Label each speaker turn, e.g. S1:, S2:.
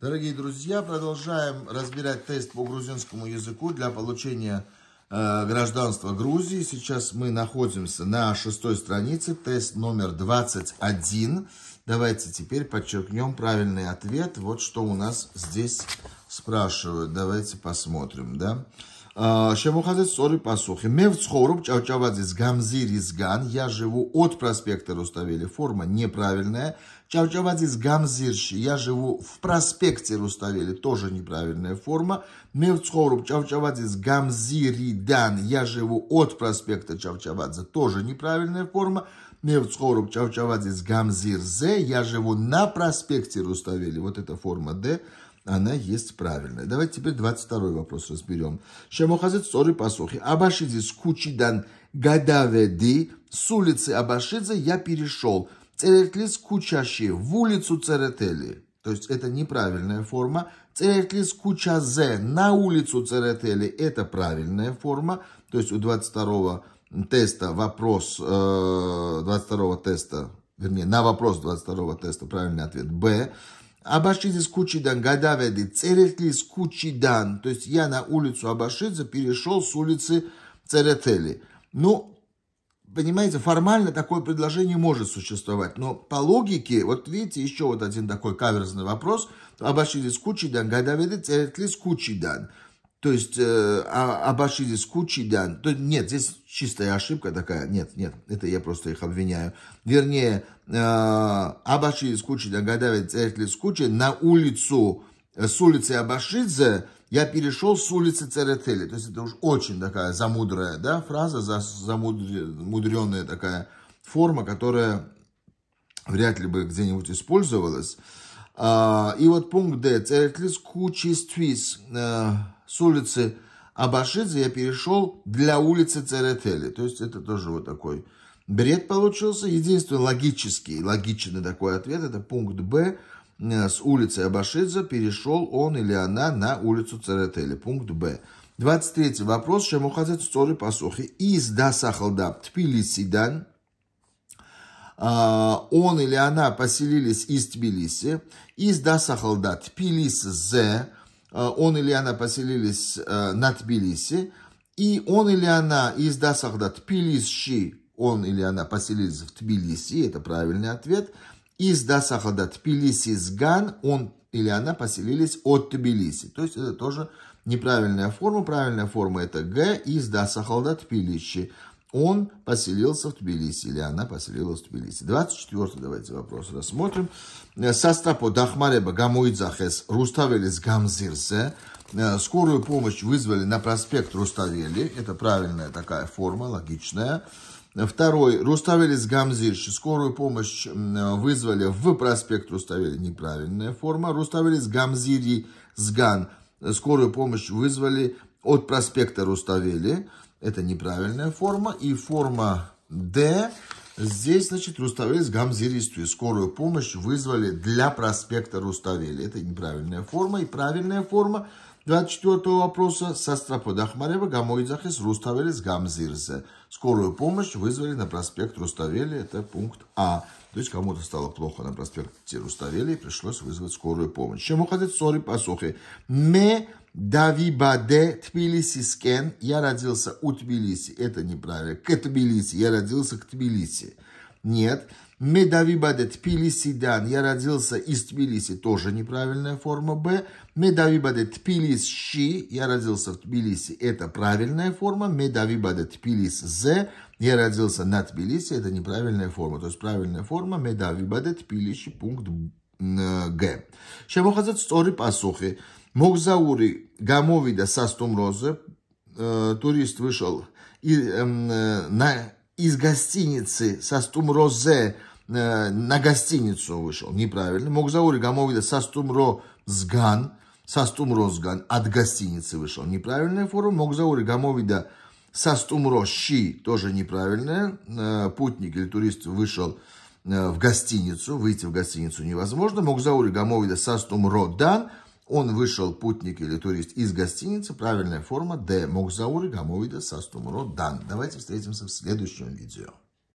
S1: Дорогие друзья, продолжаем разбирать тест по грузинскому языку для получения э, гражданства Грузии. Сейчас мы находимся на шестой странице, тест номер 21. Давайте теперь подчеркнем правильный ответ. Вот что у нас здесь спрашивают. Давайте посмотрим, да შემოხაზეთ სწორი პასუხი. მე ვცხოვრობ ჭავჭავაძის გამზირისგან. Я живу от проспекта Руставели. Форма неправильная. Чавчавадзис Гамзирши. Я живу в проспекте Руставели. Тоже неправильная форма. Мы в Цхоруб Чавчавадзис Гамзиридан. Я живу от проспекта Чавчавадзе. Тоже неправильная форма. Мы в Цхоруб Чавчавадзис Гамзирзе. Я живу на проспекте Руставели. Вот эта форма Д она есть правильная. Давайте теперь 22 вопрос разберем. Шемохазет сори пасухи. Абашидзе с кучи дан гадаведи с улицы Абашидзе я перешел. Церетли с кучаши в улицу Церетели. То есть это неправильная форма. Церетли с кучазе на улицу Церетели. Это правильная форма. То есть у 22 теста вопрос, 22 э, теста, вернее, на вопрос 22 теста правильный ответ Б. Абашидзе Кучидан Гадаведы, Церетли Кучидан. То есть я на улицу Абашидзе перешел с улицы Церетели. Ну, понимаете, формально такое предложение может существовать, но по логике, вот видите, еще вот один такой каверзный вопрос, Абашидзе Кучидан Гадаведы, Церетли дан то есть э, а, обошлись кучей данных. То, нет, здесь чистая ошибка такая. Нет, нет, это я просто их обвиняю. Вернее, э, обошлись кучей догадались, ли с кучей на улицу, э, с улицы Абашидзе я перешел с улицы Церетели. То есть это уж очень такая замудрая да, фраза, замудренная такая форма, которая вряд ли бы где-нибудь использовалась. А, и вот пункт Д. Церетлис кучи ствис. Э, с улицы Абашидзе я перешел для улицы Церетели. То есть это тоже вот такой бред получился. Единственный логический, логичный такой ответ, это пункт Б. Э, с улицы Абашидзе перешел он или она на улицу Церетели. Пункт Б. 23 вопрос. Чему хотят сторы посохи? Из да сахалда Тбилисидан. Э, он или она поселились из Тбилиси. Из да сахалда Тбилис зе. Э, он или она поселились э, на Тбилиси, и он или она из Дасахда Тбилисши, он или она поселились в Тбилиси, это правильный ответ, из Дасахда Тбилиси Сган, он или она поселились от Тбилиси. То есть это тоже неправильная форма. Правильная форма это Г из Дасахалда Тбилиси он поселился в Тбилиси, или она поселилась в Тбилиси. 24 давайте вопрос рассмотрим. Састапо Дахмареба Гамуидзахес Руставелис Гамзирсе. Э, скорую помощь вызвали на проспект Руставели. Это правильная такая форма, логичная. Второй. Руставелис Гамзирши. Скорую помощь вызвали в проспект Руставели. Неправильная форма. Руставелис Гамзири Сган. Скорую помощь вызвали от проспекта Руставели. Это неправильная форма. И форма Д. Здесь, значит, Руставели с гамзиристью. Скорую помощь вызвали для проспекта Руставели. Это неправильная форма. И правильная форма 24 вопроса. Састрапо Ахмарева Гамоидзахис Руставели с Гамзирзе. Скорую помощь вызвали на проспект Руставели, это пункт А. То есть кому-то стало плохо на проспекте Руставели и пришлось вызвать скорую помощь. Чем уходит сори пасухи? Ме Давибаде Тбилиси скен. Я родился у Тбилиси. Это неправильно. К Тбилиси. Я родился к Тбилиси. Нет. Медавибаде Тбилиси Дан. Я родился из Тбилиси. Тоже неправильная форма Б. Медавибаде Тбилиси. Я родился в Тбилиси. Это правильная форма. Медавибаде Тбилис З. Я родился на Тбилиси. Это неправильная форма. То есть правильная форма. Медавибаде Тбилиси. Пункт э, Г. Сейчас мы Шемохазат Стори Пасухи. Мокзаури Гамовида Састумрозе. Э, турист вышел и, эм, э, на из гостиницы «Састум Розе» э, на гостиницу вышел. Неправильно. мог Мокзаури гамовида «Састум Сган «Састум Розган» от гостиницы вышел. Неправильная форма. мог Мокзаури гамовида «Састум Рощи» тоже неправильная. Э, путник или турист вышел э, в гостиницу. Выйти в гостиницу невозможно. мог Мокзаури гамовида «Састум Дан он вышел, путник или турист, из гостиницы. Правильная форма Д. Мокзауры Гамовида Састумро Дан. Давайте встретимся в следующем видео.